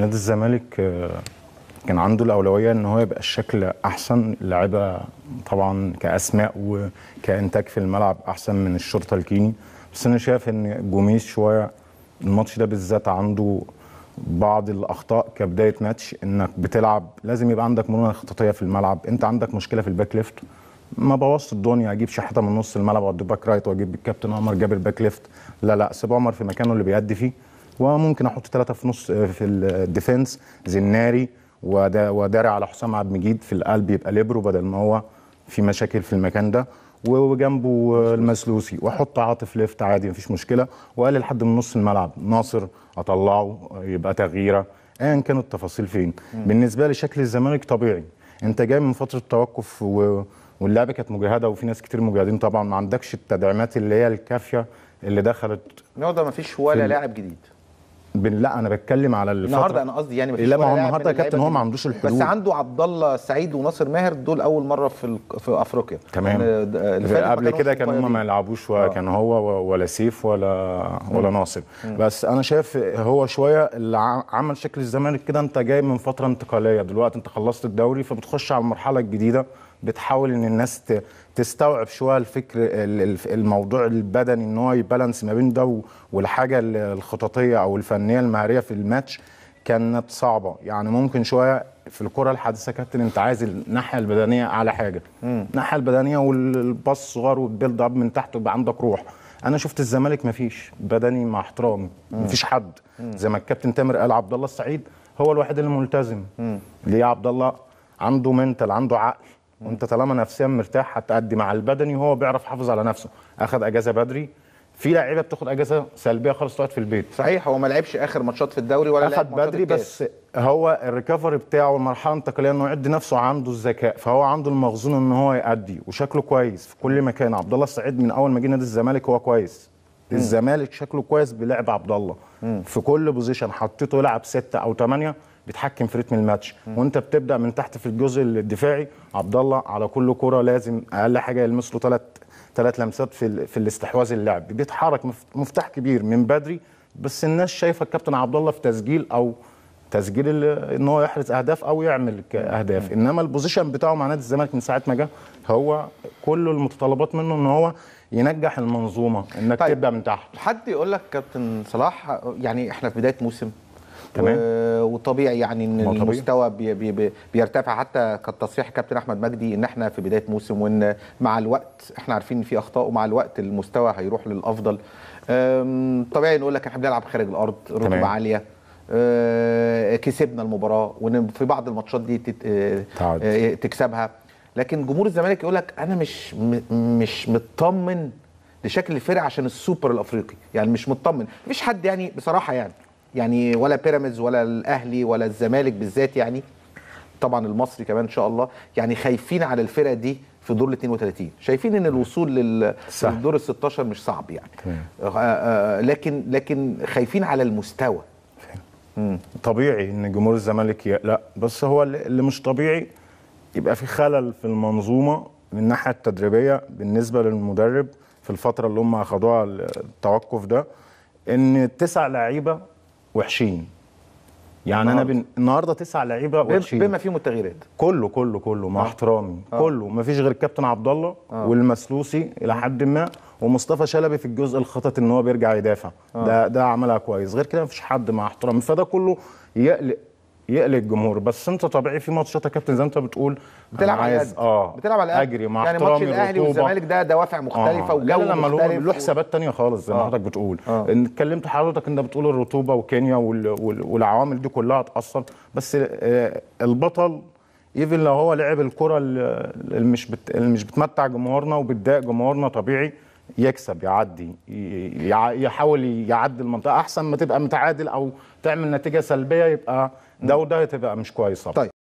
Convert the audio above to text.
نادي الزمالك آه، كان عنده الاولويه ان هو يبقى الشكل احسن اللعيبه طبعا كاسماء وكانتاج في الملعب احسن من الشرطه الكيني بس انا شايف ان جوميز شويه الماتش ده بالذات عنده بعض الاخطاء كبدايه ماتش انك بتلعب لازم يبقى عندك مرونه خططيه في الملعب انت عندك مشكله في الباك ليفت ما بوظت الدنيا اجيب شحاته من نص الملعب واديه باك رايت واجيب الكابتن عمر جاب الباك ليفت لا لا سيب عمر في مكانه اللي بيأدي فيه وممكن احط ثلاثه في نص آه، في الديفنس آه، زناري وداري ودارع على حسام عبد المجيد في القلب يبقى ليبرو بدل ما هو في مشاكل في المكان ده وجنبه آه، المسلوسي واحط عاطف ليفت عادي مفيش مشكله واقلل حد من نص الملعب ناصر اطلعه يبقى تغييره ايا كانت التفاصيل فين مم. بالنسبه لشكل الزمالك طبيعي انت جاي من فتره توقف و... واللعبه كانت مجهده وفي ناس كتير مجهدين طبعا ما عندكش التدعيمات اللي هي الكافيه اللي دخلت النهارده ما فيش ولا لاعب جديد لا انا بتكلم على الفتره النهارده انا قصدي يعني لا ما هو النهارده يا كابتن هو ما عندوش الحلول بس عنده عبد الله سعيد وناصر ماهر دول اول مره في في افريقيا تمام يعني آه، قبل كده كان هم ما يلعبوش آه. كان هو ولا سيف ولا ولا ناصر بس انا شايف هو شويه اللي عمل شكل الزمالك كده انت جاي من فتره انتقاليه دلوقتي انت خلصت الدوري فبتخش على المرحله الجديده بتحاول ان الناس تستوعب شويه الفكر الموضوع البدني ان هو يبالانس ما بين ده والحاجه الخططيه او الفنيه المهاريه في الماتش كانت صعبه يعني ممكن شويه في الكره الحديثه كابتن انت عايز الناحيه البدنيه اعلى حاجه الناحيه البدنيه والباص صغار والبيلد اب من تحت يبقى عندك روح انا شفت الزمالك مفيش بدني مع احترامي مفيش حد مم. زي ما الكابتن تامر قال عبد الله السعيد هو الوحيد الملتزم ليه عبد الله عنده منتل عنده عقل وانت طالما نفسيا مرتاح هتأدي مع البدني وهو بيعرف يحافظ على نفسه اخذ اجازه بدري في لعيبه بتاخد اجازه سلبيه خالص تقعد في البيت صحيح هو ما لعبش اخر ماتشات في الدوري ولا اخذ بدري بس هو الريكفري بتاعه المرحله الانتقاليه انه يعد نفسه عنده الذكاء فهو عنده المخزون ان هو يأدي وشكله كويس في كل مكان عبد الله السعيد من اول ما جه نادي الزمالك هو كويس مم. الزمالك شكله كويس بلعب عبد الله في كل بوزيشن حطيته يلعب ستة او ثمانية بيتحكم في رتم الماتش وانت بتبدا من تحت في الجزء الدفاعي عبد الله على كل كره لازم اقل حاجه يلمس له ثلاث ثلاث لمسات في في الاستحواذ اللعب بيتحرك مفتاح كبير من بدري بس الناس شايفه الكابتن عبد الله في تسجيل او تسجيل ان هو يحرز اهداف او يعمل اهداف انما البوزيشن بتاعه مع نادي الزمالك من ساعه ما جه هو كل المتطلبات منه ان هو ينجح المنظومه انك طيب. تبدا من تحت حد يقول لك كابتن صلاح يعني احنا في بدايه موسم تمام وطبيعي يعني ان طبيعي. المستوى بي بي بيرتفع حتى تصريح كابتن احمد مجدي ان احنا في بدايه موسم وان مع الوقت احنا عارفين ان في اخطاء ومع الوقت المستوى هيروح للافضل طبيعي نقول لك احنا بنلعب خارج الارض رتبه عاليه أه، كسبنا المباراه وان في بعض الماتشات دي أه، أه، تكسبها لكن جمهور الزمالك يقول لك انا مش مش مطمن لشكل الفرقه عشان السوبر الافريقي يعني مش مطمن مفيش حد يعني بصراحه يعني يعني ولا بيراميدز ولا الاهلي ولا الزمالك بالذات يعني طبعا المصري كمان ان شاء الله يعني خايفين على الفرق دي في دور ال 32 شايفين ان الوصول للدور ال 16 مش صعب يعني آآ آآ آه، آه، آه، لكن لكن خايفين على المستوى طبيعي ان جمهور الزمالك لا بس هو اللي مش طبيعي يبقى في خلل في المنظومه من الناحيه التدريبيه بالنسبه للمدرب في الفتره اللي هم اخذوها التوقف ده ان تسع لعيبه وحشين يعني انا بن... النهارده تسع لعيبه وحشين بما فيهم التغييرات كله كله كله مع آه. احترامي آه. كله ما فيش غير الكابتن عبد الله آه. والمسلوسي الى حد ما ومصطفى شلبي في الجزء الخطط ان هو بيرجع يدافع آه. ده ده عملها كويس غير كده ما فيش حد مع احترامي فده كله يقلق يقلق الجمهور بس انت طبيعي في ماتشات يا كابتن زي ما انت بتقول بتلعب على اه بتلعب على اجري مع يعني ماتش الاهلي والزمالك ده دوافع مختلفه آه. وجو لما مختلف له حسابات ثانيه خالص زي ما آه. حضرتك بتقول آه. ان اتكلمت حضرتك انت بتقول الرطوبه وكينيا وال... وال... والعوامل دي كلها هتاثر بس آه البطل ايفن لو هو لعب الكره اللي مش بت... اللي مش بتمتع جمهورنا وبتضايق جمهورنا طبيعي يكسب يعدي يحاول يعدي المنطقه احسن ما تبقى متعادل او تعمل نتيجه سلبيه يبقى ده وده هتبقى مش كويس طيب